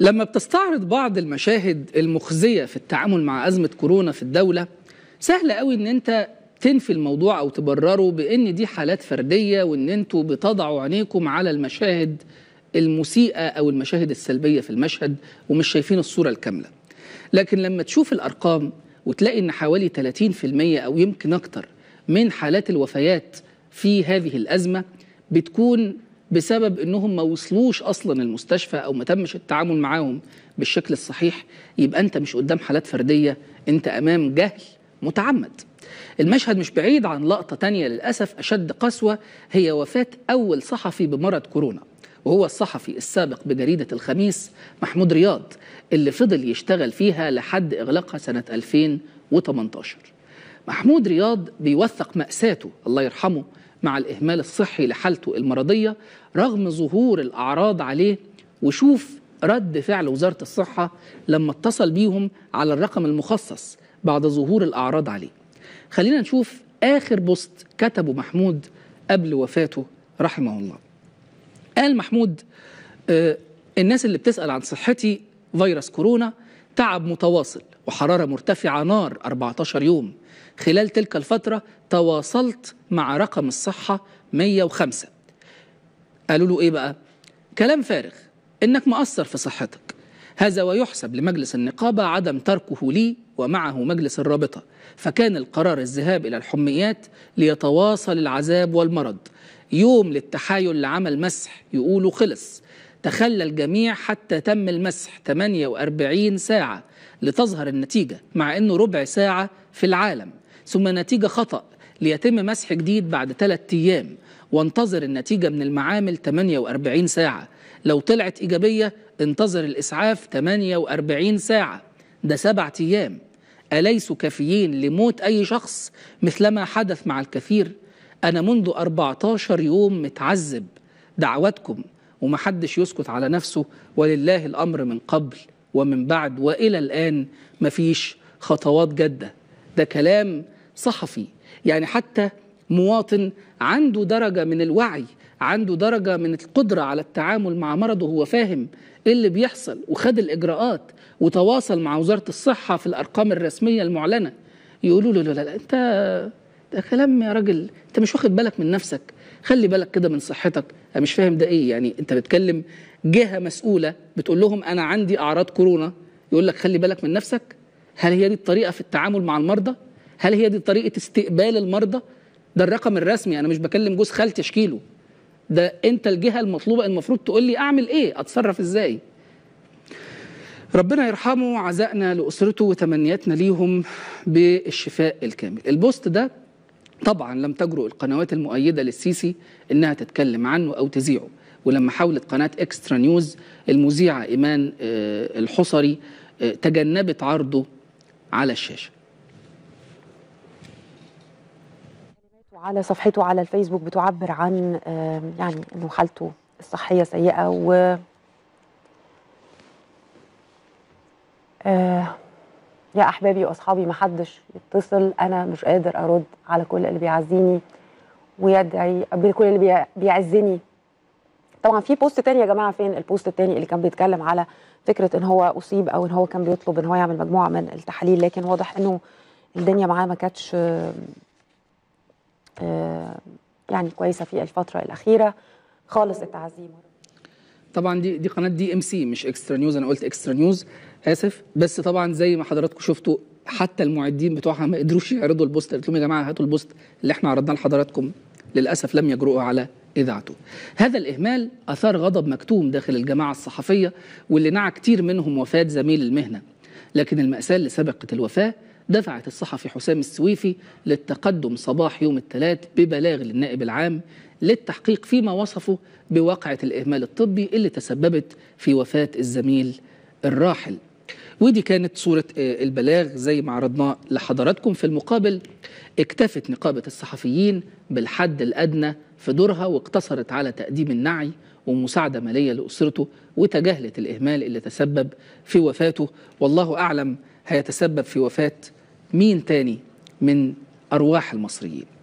لما بتستعرض بعض المشاهد المخزية في التعامل مع أزمة كورونا في الدولة سهل قوي ان انت تنفي الموضوع او تبرره بان دي حالات فرديه وان انتوا بتضعوا عينيكم على المشاهد المسيئه او المشاهد السلبيه في المشهد ومش شايفين الصوره الكامله. لكن لما تشوف الارقام وتلاقي ان حوالي 30% او يمكن اكتر من حالات الوفيات في هذه الازمه بتكون بسبب انهم ما وصلوش اصلا المستشفى او ما تمش التعامل معاهم بالشكل الصحيح يبقى انت مش قدام حالات فرديه انت امام جهل متعمد المشهد مش بعيد عن لقطه تانية للاسف اشد قسوه هي وفاه اول صحفي بمرض كورونا وهو الصحفي السابق بجريدة الخميس محمود رياض اللي فضل يشتغل فيها لحد إغلاقها سنة 2018 محمود رياض بيوثق مأساته الله يرحمه مع الإهمال الصحي لحالته المرضية رغم ظهور الأعراض عليه وشوف رد فعل وزارة الصحة لما اتصل بيهم على الرقم المخصص بعد ظهور الأعراض عليه خلينا نشوف آخر بوست كتبه محمود قبل وفاته رحمه الله قال محمود آه الناس اللي بتسأل عن صحتي فيروس كورونا تعب متواصل وحرارة مرتفعة نار 14 يوم خلال تلك الفترة تواصلت مع رقم الصحة 105 قالوا له إيه بقى؟ كلام فارغ إنك مقصر في صحتك هذا ويحسب لمجلس النقابة عدم تركه لي ومعه مجلس الرابطة فكان القرار الذهاب إلى الحميات ليتواصل العذاب والمرض يوم للتحايل لعمل مسح يقولوا خلص تخلى الجميع حتى تم المسح 48 ساعة لتظهر النتيجة مع أنه ربع ساعة في العالم ثم نتيجة خطأ ليتم مسح جديد بعد ثلاثة أيام وانتظر النتيجة من المعامل 48 ساعة لو طلعت إيجابية انتظر الإسعاف 48 ساعة ده سبعة أيام أليسوا كافيين لموت أي شخص مثلما حدث مع الكثير أنا منذ 14 يوم متعذب دعواتكم ومحدش يسكت على نفسه ولله الأمر من قبل ومن بعد وإلى الآن مفيش خطوات جادة ده كلام صحفي يعني حتى مواطن عنده درجة من الوعي عنده درجة من القدرة على التعامل مع مرضه هو فاهم ايه اللي بيحصل وخد الإجراءات وتواصل مع وزارة الصحة في الأرقام الرسمية المعلنة يقولوا له لا لا انت ده كلام يا راجل انت مش واخد بالك من نفسك خلي بالك كده من صحتك انا مش فاهم ده ايه يعني انت بتكلم جهه مسؤوله بتقول لهم انا عندي اعراض كورونا يقول لك خلي بالك من نفسك هل هي دي الطريقه في التعامل مع المرضى هل هي دي طريقه استقبال المرضى ده الرقم الرسمي انا مش بكلم جوز خالتي اشكيله ده انت الجهه المطلوبه المفروض تقول لي اعمل ايه اتصرف ازاي ربنا يرحمه عزائنا لاسرته وتمنياتنا ليهم بالشفاء الكامل البوست ده طبعا لم تجرؤ القنوات المؤيده للسيسي انها تتكلم عنه او تذيعه ولما حاولت قناه اكسترا نيوز المذيعه ايمان آه، الحصري آه، تجنبت عرضه على الشاشه على صفحته على الفيسبوك بتعبر عن آه، يعني انه حالته الصحيه سيئه و يا احبابي واصحابي محدش يتصل انا مش قادر ارد على كل اللي بيعزيني ويدعي كل اللي بيعزني طبعا في بوست تاني يا جماعه فين البوست التاني اللي كان بيتكلم على فكره ان هو اصيب او ان هو كان بيطلب ان هو يعمل مجموعه من التحاليل لكن واضح انه الدنيا معاه ما كانتش آه، يعني كويسه في الفتره الاخيره خالص التعزيم طبعا دي دي قناه دي ام سي مش اكسترا نيوز انا قلت اكسترا نيوز اسف بس طبعا زي ما حضراتكم شفتوا حتى المعدين بتوعها ما قدروش يعرضوا البوست قلت لهم يا جماعه هاتوا البوست اللي احنا عرضناه لحضراتكم للاسف لم يجرؤوا على اذاعته. هذا الاهمال اثار غضب مكتوم داخل الجماعه الصحفيه واللي نعى كتير منهم وفاه زميل المهنه لكن المأساة اللي سبقت الوفاة دفعت الصحفي حسام السويفي للتقدم صباح يوم الثلاث ببلاغ للنائب العام للتحقيق فيما وصفه بواقعة الإهمال الطبي اللي تسببت في وفاة الزميل الراحل ودي كانت صورة آه، البلاغ زي ما عرضناه لحضراتكم في المقابل اكتفت نقابة الصحفيين بالحد الأدنى في دورها واقتصرت على تقديم النعي ومساعدة مالية لأسرته وتجاهلت الإهمال اللي تسبب في وفاته والله أعلم هيتسبب في وفاة مين تاني من أرواح المصريين